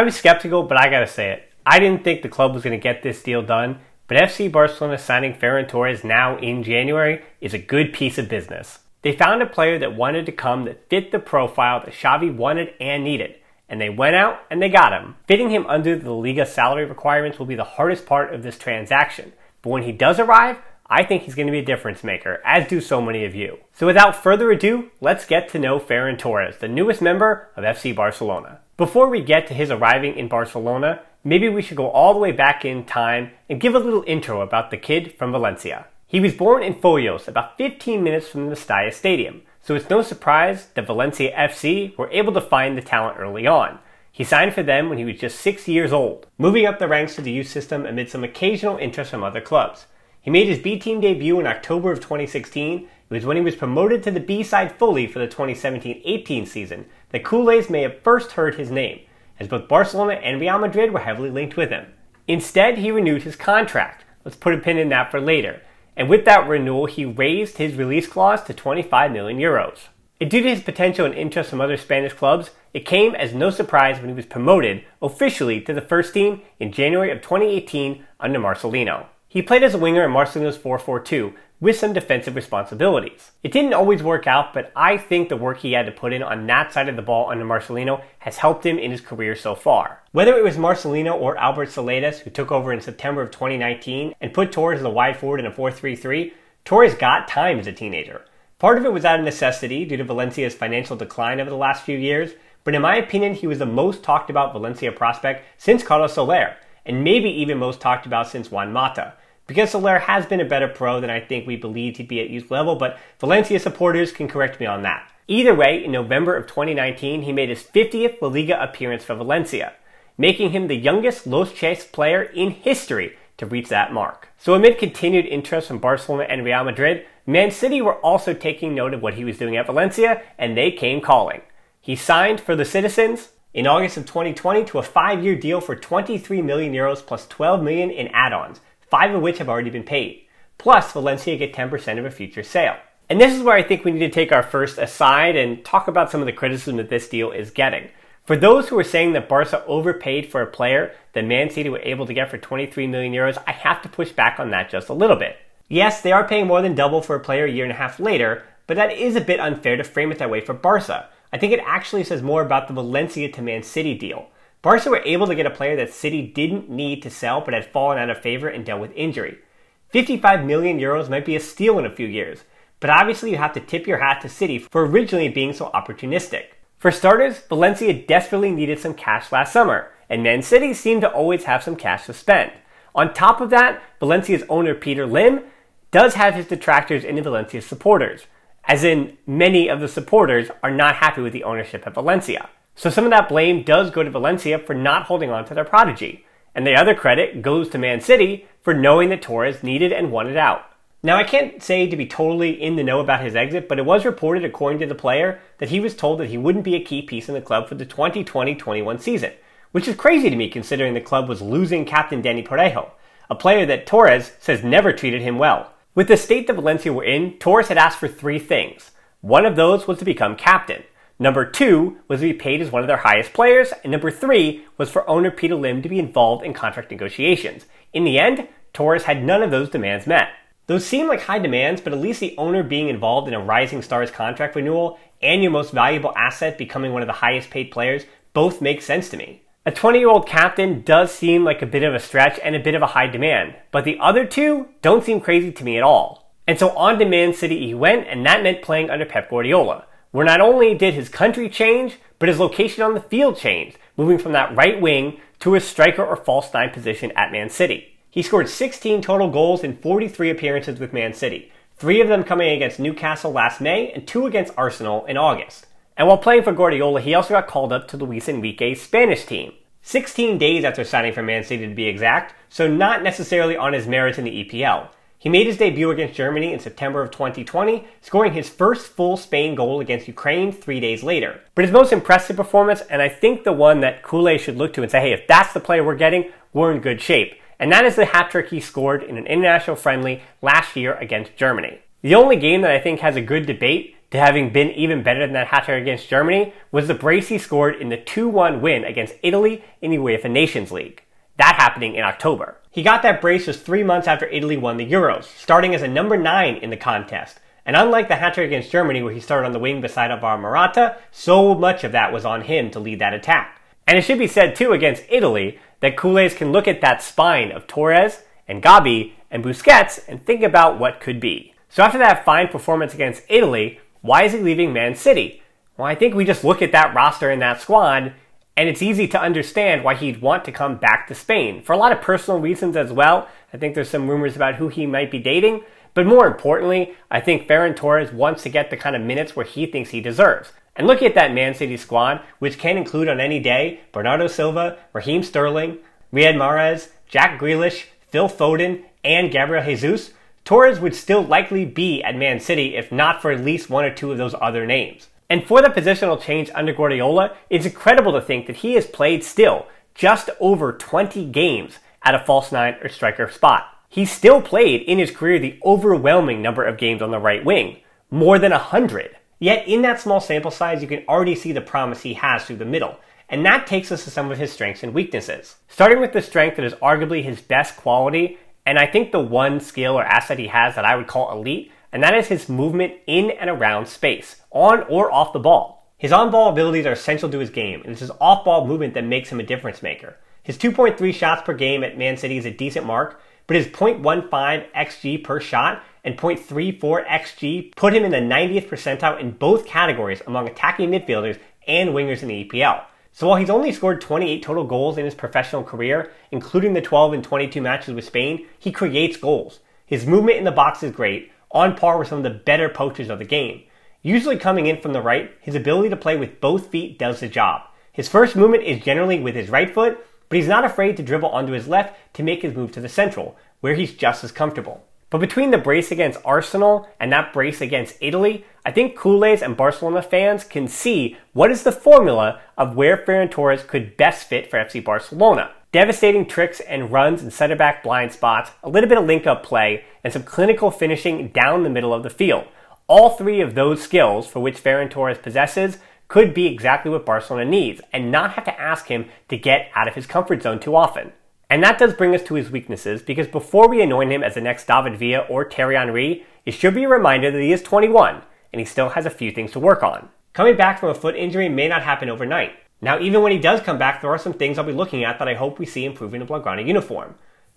I was skeptical, but I gotta say it. I didn't think the club was gonna get this deal done, but FC Barcelona signing Ferran Torres now in January is a good piece of business. They found a player that wanted to come that fit the profile that Xavi wanted and needed, and they went out and they got him. Fitting him under the Liga salary requirements will be the hardest part of this transaction, but when he does arrive, I think he's going to be a difference maker, as do so many of you. So without further ado, let's get to know Ferran Torres, the newest member of FC Barcelona. Before we get to his arriving in Barcelona, maybe we should go all the way back in time and give a little intro about the kid from Valencia. He was born in Foyos, about 15 minutes from the Mestalla Stadium, so it's no surprise that Valencia FC were able to find the talent early on. He signed for them when he was just six years old, moving up the ranks to the youth system amid some occasional interest from other clubs. He made his B team debut in October of 2016. It was when he was promoted to the B side fully for the 2017 18 season, the Culés may have first heard his name, as both Barcelona and Real Madrid were heavily linked with him. Instead, he renewed his contract. Let's put a pin in that for later. And with that renewal, he raised his release clause to 25 million euros. And due to his potential and interest from other Spanish clubs, it came as no surprise when he was promoted officially to the first team in January of 2018 under Marcelino. He played as a winger in Marcelino's 4-4-2, with some defensive responsibilities. It didn't always work out, but I think the work he had to put in on that side of the ball under Marcelino has helped him in his career so far. Whether it was Marcelino or Albert Saledas who took over in September of 2019 and put Torres as a wide forward in a 4-3-3, Torres got time as a teenager. Part of it was out of necessity due to Valencia's financial decline over the last few years, but in my opinion, he was the most talked about Valencia prospect since Carlos Soler, and maybe even most talked about since Juan Mata. Because Soler has been a better pro than I think we believed he'd be at youth level, but Valencia supporters can correct me on that. Either way, in November of 2019, he made his 50th La Liga appearance for Valencia, making him the youngest Los Chase player in history to reach that mark. So amid continued interest from Barcelona and Real Madrid, Man City were also taking note of what he was doing at Valencia, and they came calling. He signed for the Citizens in August of 2020 to a five-year deal for 23 million euros plus 12 million in add-ons, five of which have already been paid. Plus, Valencia get 10% of a future sale. And this is where I think we need to take our first aside and talk about some of the criticism that this deal is getting. For those who are saying that Barca overpaid for a player that Man City were able to get for 23 million euros, I have to push back on that just a little bit. Yes, they are paying more than double for a player a year and a half later, but that is a bit unfair to frame it that way for Barca. I think it actually says more about the Valencia to Man City deal. Barca were able to get a player that City didn't need to sell but had fallen out of favor and dealt with injury. 55 million euros might be a steal in a few years, but obviously you have to tip your hat to City for originally being so opportunistic. For starters, Valencia desperately needed some cash last summer, and Man City seemed to always have some cash to spend. On top of that, Valencia's owner Peter Lim does have his detractors in Valencia's supporters, as in many of the supporters are not happy with the ownership at Valencia. So some of that blame does go to Valencia for not holding on to their prodigy, and the other credit goes to Man City for knowing that Torres needed and wanted out. Now, I can't say to be totally in the know about his exit, but it was reported, according to the player, that he was told that he wouldn't be a key piece in the club for the 2020 21 season, which is crazy to me considering the club was losing captain Danny Parejo, a player that Torres says never treated him well. With the state that Valencia were in, Torres had asked for three things. One of those was to become captain. Number two was to be paid as one of their highest players, and number three was for owner Peter Lim to be involved in contract negotiations. In the end, Torres had none of those demands met. Those seem like high demands, but at least the owner being involved in a rising stars contract renewal and your most valuable asset becoming one of the highest paid players both make sense to me. A 20 year old captain does seem like a bit of a stretch and a bit of a high demand, but the other two don't seem crazy to me at all. And so on demand city he went, and that meant playing under Pep Guardiola where not only did his country change, but his location on the field changed, moving from that right wing to a striker or false nine position at Man City. He scored 16 total goals in 43 appearances with Man City, three of them coming against Newcastle last May and two against Arsenal in August. And while playing for Guardiola, he also got called up to Luis Enrique's Spanish team, 16 days after signing for Man City to be exact, so not necessarily on his merits in the EPL. He made his debut against Germany in September of 2020, scoring his first full Spain goal against Ukraine three days later. But his most impressive performance, and I think the one that Kule should look to and say, hey, if that's the player we're getting, we're in good shape. And that is the hat trick he scored in an international friendly last year against Germany. The only game that I think has a good debate to having been even better than that hat trick against Germany was the brace he scored in the 2 1 win against Italy in the UEFA Nations League that happening in October. He got that brace just three months after Italy won the Euros, starting as a number nine in the contest. And unlike the hat trick against Germany, where he started on the wing beside Alvaro Morata, so much of that was on him to lead that attack. And it should be said too against Italy that Coulés can look at that spine of Torres and Gabi and Busquets and think about what could be. So after that fine performance against Italy, why is he leaving Man City? Well, I think we just look at that roster and that squad and it's easy to understand why he'd want to come back to Spain. For a lot of personal reasons as well, I think there's some rumors about who he might be dating, but more importantly, I think Ferran Torres wants to get the kind of minutes where he thinks he deserves. And looking at that Man City squad, which can include on any day Bernardo Silva, Raheem Sterling, Riyad Mahrez, Jack Grealish, Phil Foden, and Gabriel Jesus, Torres would still likely be at Man City if not for at least one or two of those other names. And for the positional change under Guardiola, it's incredible to think that he has played still just over 20 games at a false nine or striker spot. He still played in his career the overwhelming number of games on the right wing, more than 100. Yet in that small sample size, you can already see the promise he has through the middle. And that takes us to some of his strengths and weaknesses. Starting with the strength that is arguably his best quality, and I think the one skill or asset he has that I would call elite, and that is his movement in and around space, on or off the ball. His on ball abilities are essential to his game, and it's his off ball movement that makes him a difference maker. His 2.3 shots per game at Man City is a decent mark, but his 0.15 xG per shot and 0.34 xG put him in the 90th percentile in both categories among attacking midfielders and wingers in the EPL. So while he's only scored 28 total goals in his professional career, including the 12 and 22 matches with Spain, he creates goals. His movement in the box is great, on par with some of the better poachers of the game. Usually coming in from the right, his ability to play with both feet does the job. His first movement is generally with his right foot, but he's not afraid to dribble onto his left to make his move to the central, where he's just as comfortable. But between the brace against Arsenal and that brace against Italy, I think kool and Barcelona fans can see what is the formula of where Ferran Torres could best fit for FC Barcelona. Devastating tricks and runs and center back blind spots, a little bit of link up play, and some clinical finishing down the middle of the field. All three of those skills for which Ferran Torres possesses could be exactly what Barcelona needs and not have to ask him to get out of his comfort zone too often. And that does bring us to his weaknesses because before we anoint him as the next David Villa or Terry Henry, it should be a reminder that he is 21 and he still has a few things to work on. Coming back from a foot injury may not happen overnight. Now, even when he does come back, there are some things I'll be looking at that I hope we see improving in Blaugrana uniform.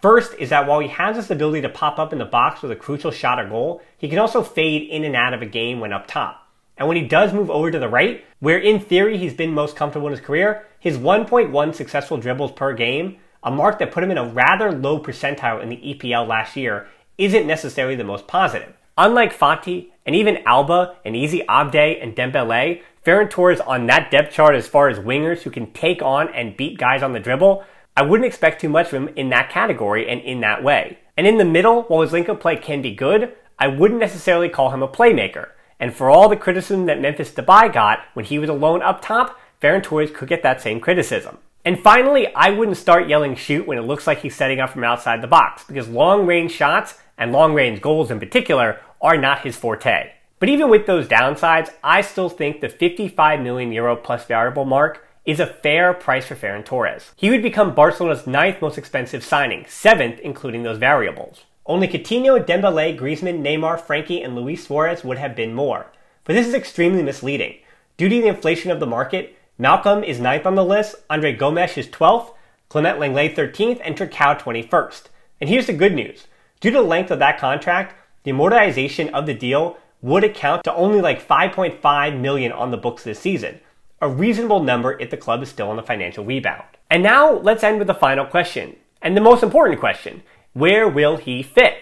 First is that while he has this ability to pop up in the box with a crucial shot or goal, he can also fade in and out of a game when up top. And when he does move over to the right, where in theory he's been most comfortable in his career, his 1.1 successful dribbles per game, a mark that put him in a rather low percentile in the EPL last year, isn't necessarily the most positive. Unlike Fati and even Alba and Easy Abde and Dembele, Ferran Torres on that depth chart as far as wingers who can take on and beat guys on the dribble, I wouldn't expect too much from him in that category and in that way. And in the middle, while his link up play can be good, I wouldn't necessarily call him a playmaker. And for all the criticism that Memphis Depay got when he was alone up top, Ferran Torres could get that same criticism. And finally, I wouldn't start yelling shoot when it looks like he's setting up from outside the box, because long range shots and long range goals in particular are not his forte. But even with those downsides, I still think the 55 million euro plus variable mark is a fair price for Ferran Torres. He would become Barcelona's ninth most expensive signing, seventh including those variables. Only Coutinho, Dembele, Griezmann, Neymar, Frankie, and Luis Suarez would have been more. But this is extremely misleading. Due to the inflation of the market, Malcolm is ninth on the list, Andre Gomes is 12th, Clement Langley 13th, and Tricow 21st. And here's the good news. Due to the length of that contract, the amortization of the deal would account to only like 5.5 million on the books this season, a reasonable number if the club is still on the financial rebound. And now let's end with the final question, and the most important question, where will he fit?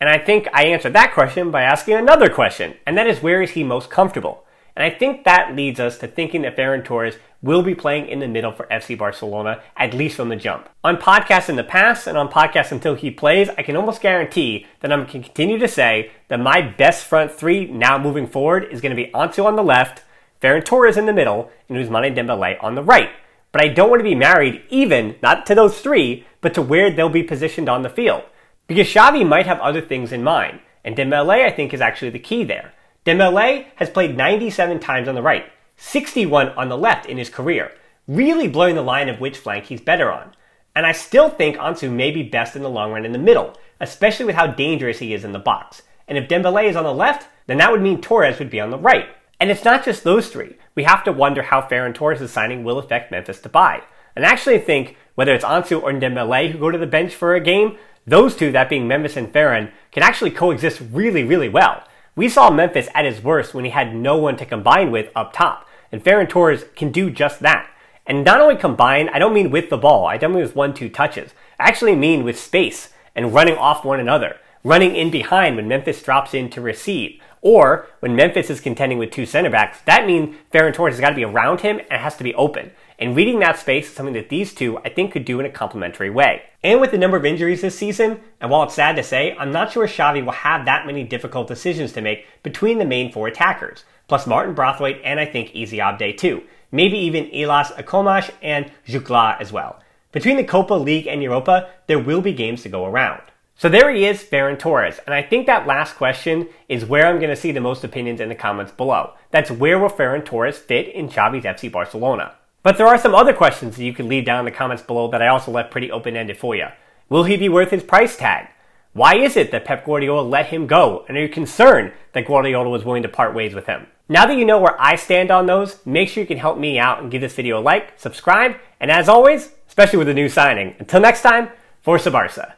And I think I answered that question by asking another question, and that is where is he most comfortable? And I think that leads us to thinking that Ferran Torres will be playing in the middle for FC Barcelona, at least on the jump. On podcasts in the past and on podcasts until he plays, I can almost guarantee that I'm going to continue to say that my best front three now moving forward is going to be Ansu on the left, Ferran Torres in the middle, and Usmane Dembele on the right. But I don't want to be married even, not to those three, but to where they'll be positioned on the field. Because Xavi might have other things in mind, and Dembele I think is actually the key there. Dembele has played 97 times on the right, 61 on the left in his career, really blurring the line of which flank he's better on. And I still think Ansu may be best in the long run in the middle, especially with how dangerous he is in the box. And if Dembele is on the left, then that would mean Torres would be on the right. And it's not just those three. We have to wonder how Ferran Torres' signing will affect Memphis to buy. And I actually think whether it's Ansu or Dembele who go to the bench for a game, those two, that being Memphis and Ferran, can actually coexist really, really well. We saw Memphis at his worst when he had no one to combine with up top, and Ferran Torres can do just that. And not only combine, I don't mean with the ball, I don't mean with one, two touches. I actually mean with space and running off one another, running in behind when Memphis drops in to receive. Or when Memphis is contending with two center backs, that means Ferran Torres has got to be around him and has to be open. And reading that space is something that these two, I think, could do in a complementary way. And with the number of injuries this season, and while it's sad to say, I'm not sure Xavi will have that many difficult decisions to make between the main four attackers, plus Martin Brothwaite and I think Easy Abde too. Maybe even Elas Akomash and Jukla as well. Between the Copa League and Europa, there will be games to go around. So there he is, Ferran Torres. And I think that last question is where I'm going to see the most opinions in the comments below. That's where will Ferran Torres fit in Xavi's FC Barcelona? But there are some other questions that you can leave down in the comments below that I also left pretty open-ended for you. Will he be worth his price tag? Why is it that Pep Guardiola let him go? And are you concerned that Guardiola was willing to part ways with him? Now that you know where I stand on those, make sure you can help me out and give this video a like, subscribe, and as always, especially with the new signing. Until next time, Forza Barca.